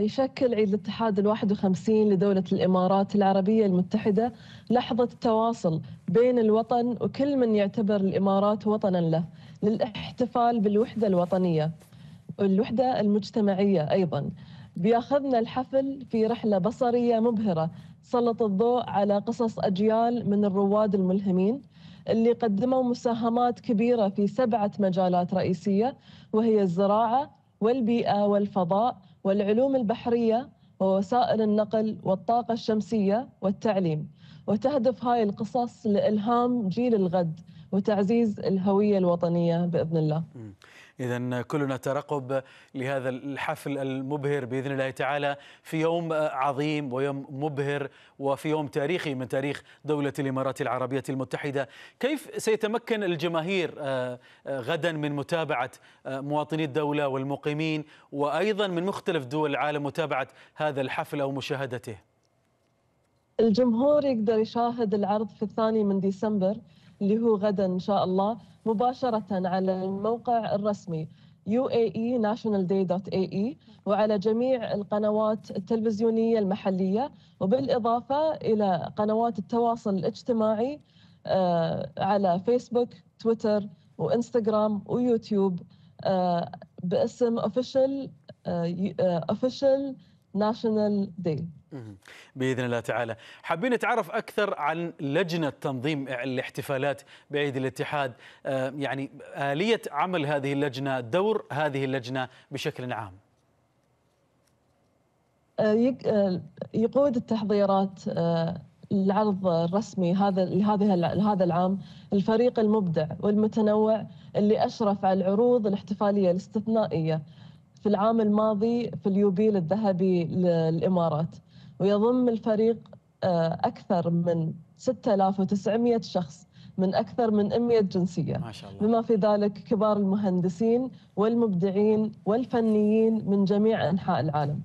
يشكل عيد الاتحاد ال51 لدولة الإمارات العربية المتحدة لحظة تواصل بين الوطن وكل من يعتبر الإمارات وطنا له للاحتفال بالوحدة الوطنية والوحدة المجتمعية أيضا بياخذنا الحفل في رحلة بصرية مبهرة سلط الضوء على قصص أجيال من الرواد الملهمين اللي قدموا مساهمات كبيرة في سبعة مجالات رئيسية وهي الزراعة والبيئة والفضاء والعلوم البحرية ووسائل النقل والطاقة الشمسية والتعليم وتهدف هاي القصص لإلهام جيل الغد وتعزيز الهوية الوطنية بإذن الله إذا كلنا ترقب لهذا الحفل المبهر بإذن الله تعالى في يوم عظيم ويوم مبهر وفي يوم تاريخي من تاريخ دولة الإمارات العربية المتحدة كيف سيتمكن الجماهير آه، آه، غدا من متابعة آه، مواطني الدولة والمقيمين وأيضا من مختلف دول العالم متابعة هذا الحفل أو مشاهدته الجمهور يقدر يشاهد العرض في الثاني من ديسمبر اللي هو غدا إن شاء الله مباشرة على الموقع الرسمي UAE National إيه إيه وعلى جميع القنوات التلفزيونية المحلية وبالإضافة إلى قنوات التواصل الاجتماعي آه، على فيسبوك تويتر وإنستغرام ويوتيوب آه، باسم official آه، official ناشونال داي باذن الله تعالى حابين نتعرف اكثر عن لجنه تنظيم الاحتفالات بعيد الاتحاد آه، يعني اليه عمل هذه اللجنه دور هذه اللجنه بشكل عام آه، آه، يقود التحضيرات العرض الرسمي هذا لهذه لهذا العام الفريق المبدع والمتنوع اللي اشرف على العروض الاحتفاليه الاستثنائيه في العام الماضي في اليوبيل الذهبي للإمارات ويضم الفريق آه، أكثر من 6900 شخص من أكثر من 100 جنسية ما شاء الله. بما في ذلك كبار المهندسين والمبدعين والفنيين من جميع أنحاء العالم